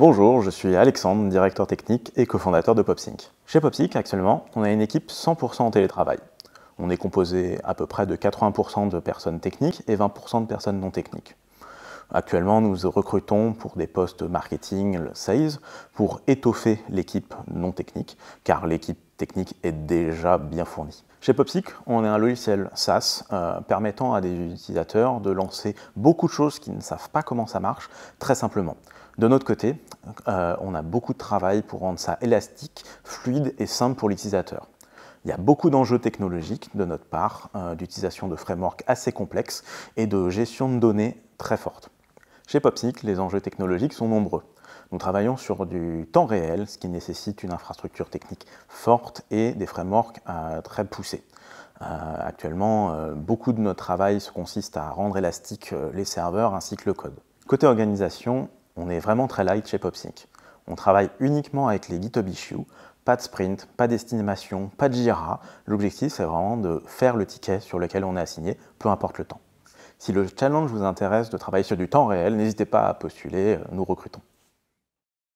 Bonjour, je suis Alexandre, directeur technique et cofondateur de PopSync. Chez PopSync, actuellement, on a une équipe 100% en télétravail. On est composé à peu près de 80% de personnes techniques et 20% de personnes non techniques. Actuellement, nous recrutons pour des postes marketing, le sales, pour étoffer l'équipe non technique, car l'équipe technique est déjà bien fournie. Chez Popsic, on est un logiciel SaaS euh, permettant à des utilisateurs de lancer beaucoup de choses qui ne savent pas comment ça marche, très simplement. De notre côté, euh, on a beaucoup de travail pour rendre ça élastique, fluide et simple pour l'utilisateur. Il y a beaucoup d'enjeux technologiques de notre part, euh, d'utilisation de frameworks assez complexes et de gestion de données très forte. Chez Popsic, les enjeux technologiques sont nombreux. Nous travaillons sur du temps réel, ce qui nécessite une infrastructure technique forte et des frameworks euh, très poussés. Euh, actuellement, euh, beaucoup de notre travail consiste à rendre élastiques les serveurs ainsi que le code. Côté organisation, on est vraiment très light chez PopSync. On travaille uniquement avec les GitHub issues, pas de sprint, pas d'estimation, pas de Jira. L'objectif, c'est vraiment de faire le ticket sur lequel on est assigné, peu importe le temps. Si le challenge vous intéresse de travailler sur du temps réel, n'hésitez pas à postuler, nous recrutons.